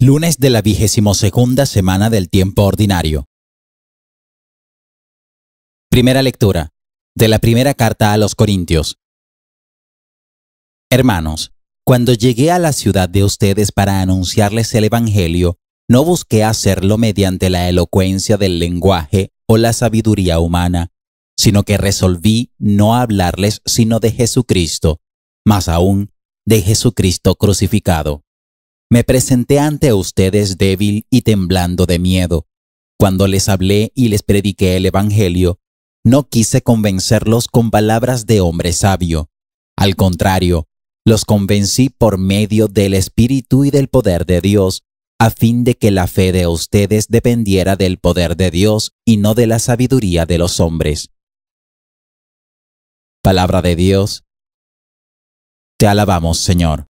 Lunes de la vigésimo segunda semana del tiempo ordinario. Primera lectura de la primera carta a los Corintios. Hermanos, cuando llegué a la ciudad de ustedes para anunciarles el Evangelio, no busqué hacerlo mediante la elocuencia del lenguaje o la sabiduría humana, sino que resolví no hablarles sino de Jesucristo, más aún de Jesucristo crucificado. Me presenté ante ustedes débil y temblando de miedo. Cuando les hablé y les prediqué el Evangelio, no quise convencerlos con palabras de hombre sabio. Al contrario, los convencí por medio del Espíritu y del poder de Dios, a fin de que la fe de ustedes dependiera del poder de Dios y no de la sabiduría de los hombres. Palabra de Dios. Te alabamos, Señor.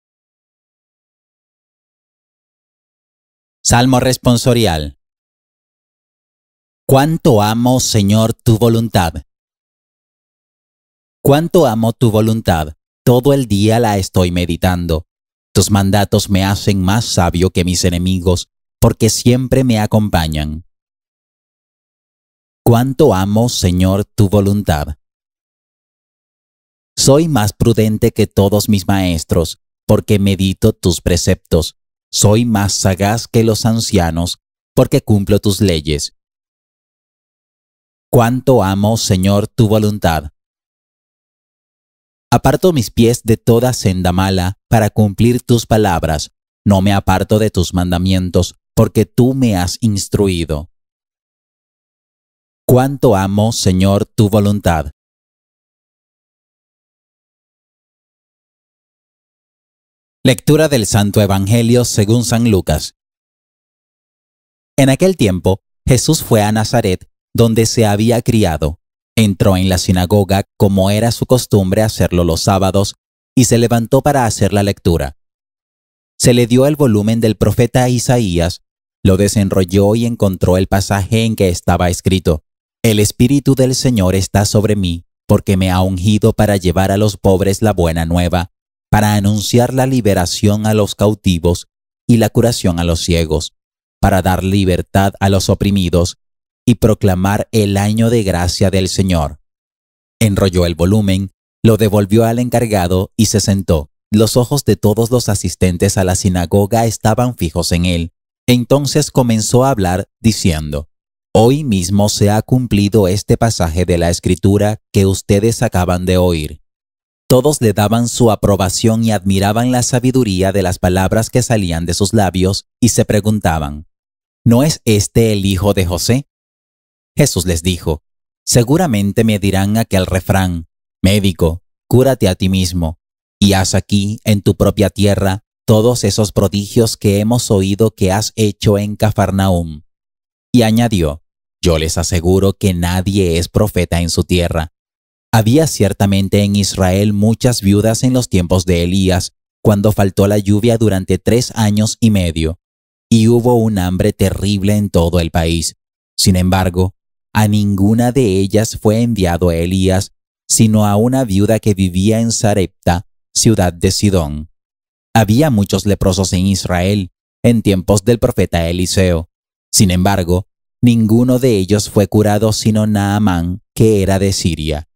Salmo responsorial. Cuánto amo, Señor, tu voluntad. Cuánto amo tu voluntad, todo el día la estoy meditando. Tus mandatos me hacen más sabio que mis enemigos, porque siempre me acompañan. Cuánto amo, Señor, tu voluntad. Soy más prudente que todos mis maestros, porque medito tus preceptos soy más sagaz que los ancianos, porque cumplo tus leyes. Cuánto amo, Señor, tu voluntad. Aparto mis pies de toda senda mala para cumplir tus palabras. No me aparto de tus mandamientos, porque tú me has instruido. Cuánto amo, Señor, tu voluntad. Lectura del Santo Evangelio según San Lucas. En aquel tiempo, Jesús fue a Nazaret, donde se había criado. Entró en la sinagoga, como era su costumbre hacerlo los sábados, y se levantó para hacer la lectura. Se le dio el volumen del profeta Isaías, lo desenrolló y encontró el pasaje en que estaba escrito, El Espíritu del Señor está sobre mí, porque me ha ungido para llevar a los pobres la buena nueva para anunciar la liberación a los cautivos y la curación a los ciegos, para dar libertad a los oprimidos y proclamar el año de gracia del Señor. Enrolló el volumen, lo devolvió al encargado y se sentó. Los ojos de todos los asistentes a la sinagoga estaban fijos en él. Entonces comenzó a hablar diciendo, Hoy mismo se ha cumplido este pasaje de la escritura que ustedes acaban de oír. Todos le daban su aprobación y admiraban la sabiduría de las palabras que salían de sus labios y se preguntaban, ¿no es este el hijo de José? Jesús les dijo, seguramente me dirán aquel refrán, médico, cúrate a ti mismo, y haz aquí, en tu propia tierra, todos esos prodigios que hemos oído que has hecho en Cafarnaum. Y añadió, yo les aseguro que nadie es profeta en su tierra. Había ciertamente en Israel muchas viudas en los tiempos de Elías, cuando faltó la lluvia durante tres años y medio, y hubo un hambre terrible en todo el país. Sin embargo, a ninguna de ellas fue enviado Elías, sino a una viuda que vivía en Sarepta, ciudad de Sidón. Había muchos leprosos en Israel, en tiempos del profeta Eliseo. Sin embargo, ninguno de ellos fue curado sino Naamán, que era de Siria.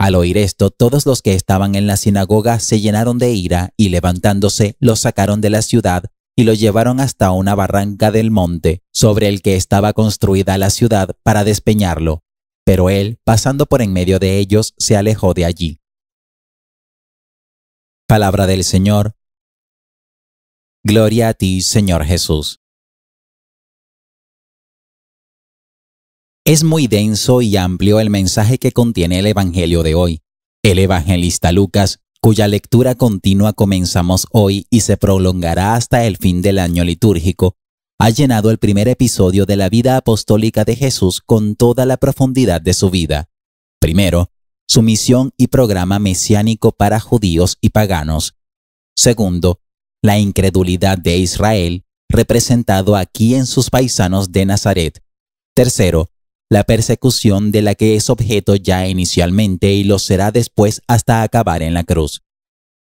Al oír esto, todos los que estaban en la sinagoga se llenaron de ira y levantándose, lo sacaron de la ciudad y lo llevaron hasta una barranca del monte, sobre el que estaba construida la ciudad, para despeñarlo. Pero él, pasando por en medio de ellos, se alejó de allí. Palabra del Señor. Gloria a ti, Señor Jesús. Es muy denso y amplio el mensaje que contiene el Evangelio de hoy. El evangelista Lucas, cuya lectura continua comenzamos hoy y se prolongará hasta el fin del año litúrgico, ha llenado el primer episodio de la vida apostólica de Jesús con toda la profundidad de su vida. Primero, su misión y programa mesiánico para judíos y paganos. Segundo, la incredulidad de Israel, representado aquí en sus paisanos de Nazaret. Tercero, la persecución de la que es objeto ya inicialmente y lo será después hasta acabar en la cruz.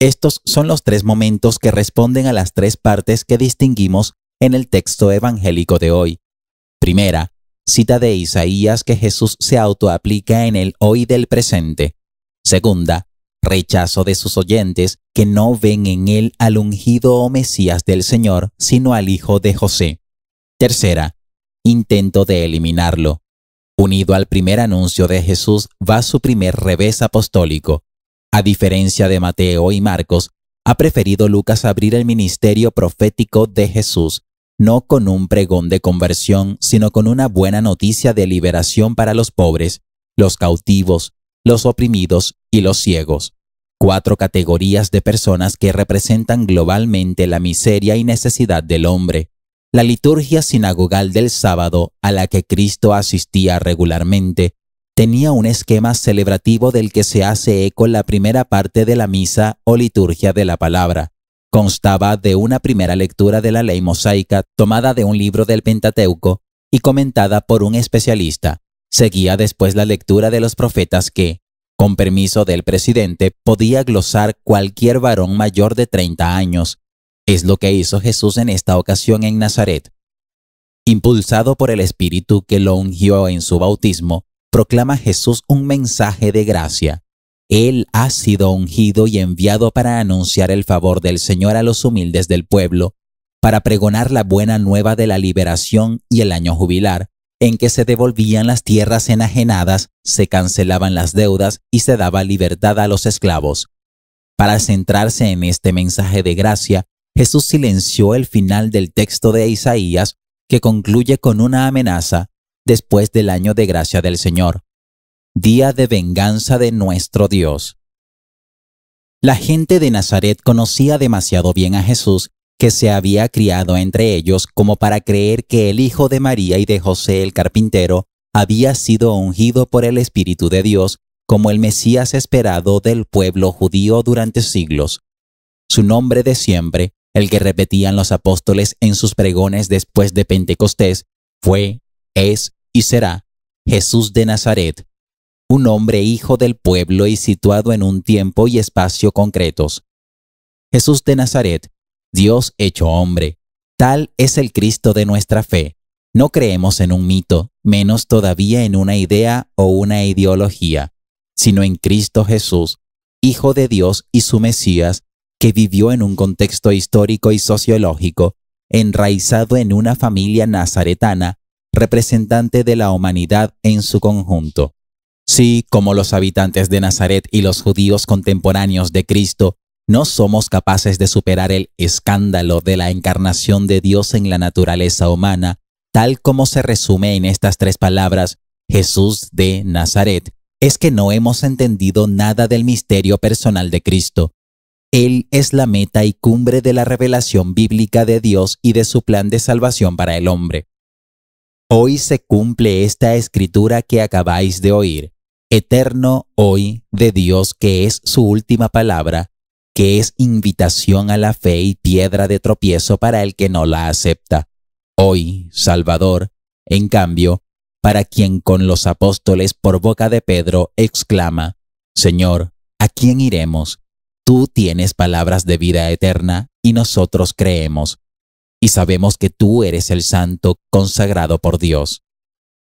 Estos son los tres momentos que responden a las tres partes que distinguimos en el texto evangélico de hoy. Primera, cita de Isaías que Jesús se autoaplica en el hoy del presente. Segunda, rechazo de sus oyentes que no ven en él al ungido o Mesías del Señor, sino al hijo de José. Tercera, intento de eliminarlo. Unido al primer anuncio de Jesús va su primer revés apostólico. A diferencia de Mateo y Marcos, ha preferido Lucas abrir el ministerio profético de Jesús, no con un pregón de conversión, sino con una buena noticia de liberación para los pobres, los cautivos, los oprimidos y los ciegos. Cuatro categorías de personas que representan globalmente la miseria y necesidad del hombre. La liturgia sinagogal del sábado, a la que Cristo asistía regularmente, tenía un esquema celebrativo del que se hace eco la primera parte de la misa o liturgia de la palabra. Constaba de una primera lectura de la ley mosaica tomada de un libro del Pentateuco y comentada por un especialista. Seguía después la lectura de los profetas que, con permiso del presidente, podía glosar cualquier varón mayor de 30 años, es lo que hizo Jesús en esta ocasión en Nazaret. Impulsado por el Espíritu que lo ungió en su bautismo, proclama Jesús un mensaje de gracia. Él ha sido ungido y enviado para anunciar el favor del Señor a los humildes del pueblo, para pregonar la buena nueva de la liberación y el año jubilar, en que se devolvían las tierras enajenadas, se cancelaban las deudas y se daba libertad a los esclavos. Para centrarse en este mensaje de gracia, Jesús silenció el final del texto de Isaías, que concluye con una amenaza después del año de gracia del Señor, día de venganza de nuestro Dios. La gente de Nazaret conocía demasiado bien a Jesús, que se había criado entre ellos, como para creer que el hijo de María y de José el carpintero había sido ungido por el Espíritu de Dios como el Mesías esperado del pueblo judío durante siglos. Su nombre de siempre el que repetían los apóstoles en sus pregones después de Pentecostés, fue, es y será Jesús de Nazaret, un hombre hijo del pueblo y situado en un tiempo y espacio concretos. Jesús de Nazaret, Dios hecho hombre, tal es el Cristo de nuestra fe. No creemos en un mito, menos todavía en una idea o una ideología, sino en Cristo Jesús, Hijo de Dios y su Mesías, que vivió en un contexto histórico y sociológico enraizado en una familia nazaretana, representante de la humanidad en su conjunto. Sí, como los habitantes de Nazaret y los judíos contemporáneos de Cristo, no somos capaces de superar el escándalo de la encarnación de Dios en la naturaleza humana, tal como se resume en estas tres palabras, Jesús de Nazaret, es que no hemos entendido nada del misterio personal de Cristo, él es la meta y cumbre de la revelación bíblica de Dios y de su plan de salvación para el hombre. Hoy se cumple esta escritura que acabáis de oír, eterno hoy de Dios que es su última palabra, que es invitación a la fe y piedra de tropiezo para el que no la acepta. Hoy, Salvador, en cambio, para quien con los apóstoles por boca de Pedro exclama, Señor, ¿a quién iremos? Tú tienes palabras de vida eterna y nosotros creemos y sabemos que tú eres el santo consagrado por Dios.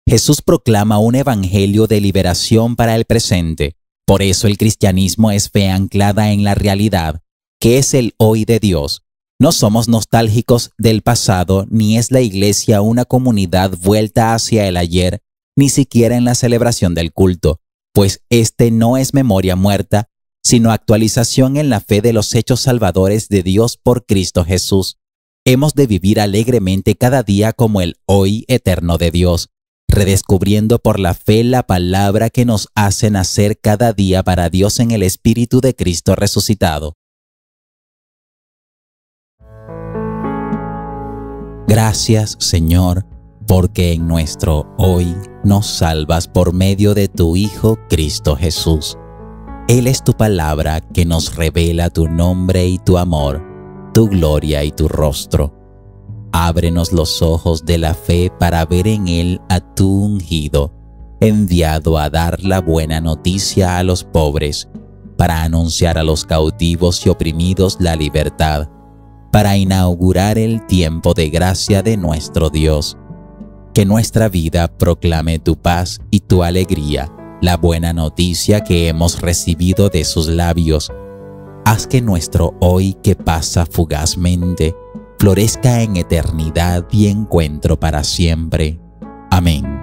Jesús proclama un evangelio de liberación para el presente. Por eso el cristianismo es fe anclada en la realidad, que es el hoy de Dios. No somos nostálgicos del pasado, ni es la iglesia una comunidad vuelta hacia el ayer, ni siquiera en la celebración del culto, pues este no es memoria muerta, sino actualización en la fe de los hechos salvadores de Dios por Cristo Jesús. Hemos de vivir alegremente cada día como el hoy eterno de Dios, redescubriendo por la fe la palabra que nos hace nacer cada día para Dios en el Espíritu de Cristo resucitado. Gracias, Señor, porque en nuestro hoy nos salvas por medio de tu Hijo Cristo Jesús. Él es tu palabra que nos revela tu nombre y tu amor, tu gloria y tu rostro. Ábrenos los ojos de la fe para ver en Él a tu ungido, enviado a dar la buena noticia a los pobres, para anunciar a los cautivos y oprimidos la libertad, para inaugurar el tiempo de gracia de nuestro Dios. Que nuestra vida proclame tu paz y tu alegría la buena noticia que hemos recibido de sus labios. Haz que nuestro hoy que pasa fugazmente florezca en eternidad y encuentro para siempre. Amén.